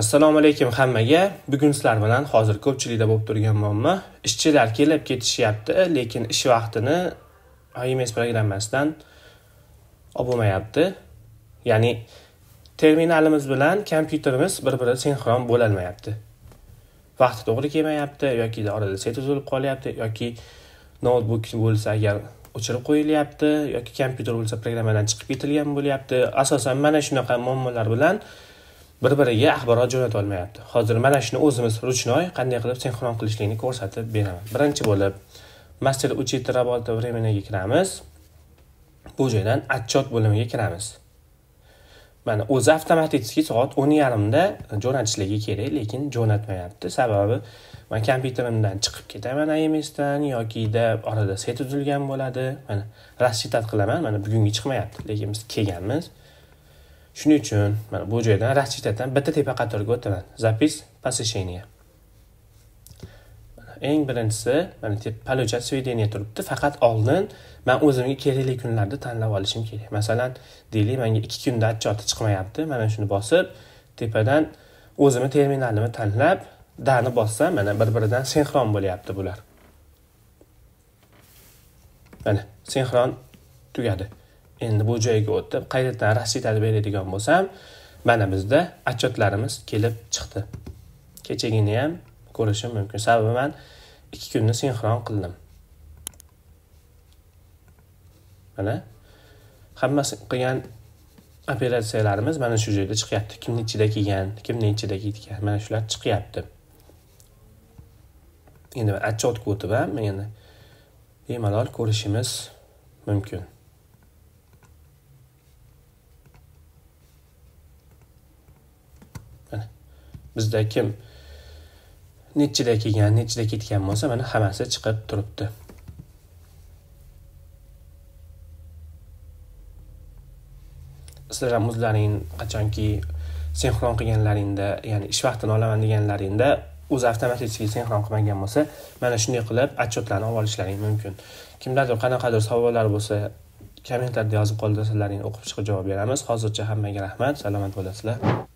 assalomu alaykum hammaga bugun sizlar bilan hozir ko'pchilikda bo'lib turgan muammo ishchilar kelib ketishyapti lekin ish vaqtini ims programmasidan olib bo'lmayapti ya'ni terminalimiz bilan kompyuterimiz bir biri sinxron bo'lolmayapti vaqti to'g'ri kelmayapti yoki orada set uzilib qolyapti yoki noutbuk bo'lsa agar o'chirib qo'yilyapti yoki kompyuter bo'lsa programmadan chiqib ketilgan bo'lyapti asosan mana shunaqa muammolar bilan bir biriga axborot jo'natolmayapti hozir mana shuni o'zimiz ruchnoy qanday qilib sinxron qilishlikni ko'rsatib beraman birinchi bo'lib master учить работы временiga kiramiz bu joydan отчет bo'limiga kiramiz mana o'zi avtomaticky soat o'n yarimda jo'natishligi kerak lekin jo'natmayapti sababi man kompyuterimdan chiqib ketaman amsdan yokida orada set uzilgan bo'ladi mana рассчитать qilaman mana bugungi chiqmayapti lekin biz kelganmiz shuning uchun mana bu joydan rachitadan bitta tepa qatorga o'taman запись посещения eng birinchisi mana получать сведение turibdi faqat oldin man o'zimga kerakli kunlarni tanlab olishim kerak masalan deylik manga ikki kunda отчеты chiqmayapti mana shuni bosib tepadan o'zimni terminalimni tanlab dani bossam mana bir biridan sinxron bo'lyapti bular mana sinxron tugadi endi bu joyga o'tib qaytadan rasidani beradigan bo'lsam mana bizda отчетlarimiz kelib chiqdi kechagini ham ko'rishim mumkin sababi man ikki kunni sinxron qildim mana hammasi qilgan operatsiyalarimiz mana shu joyda chiqyapti kimni ichida kelgan kimni ichida ketgan mana shular chiqyapti endi отчетga o'tib ham yana bemalol ko'rishimiz mumkin bizda kim nechida kelgan nechida ketgan bo'lsa mana hammasi chiqib turibdi sizlar ham o'zlaring qachonki sinxron qilganlaringda ya'ni ish vaqtini olaman deganlaringda o'zi avtomatik sinxron qilmagan bo'lsa mana shunday qilib отчетlarni olib olishlaring mumkin kimdadir qanaqadir savollar bo'lsa kommentlarda yozib qoldirsalaring o'qib chiqib javob beramiz hozircha hammaga rahmat salomat bo'lasizlar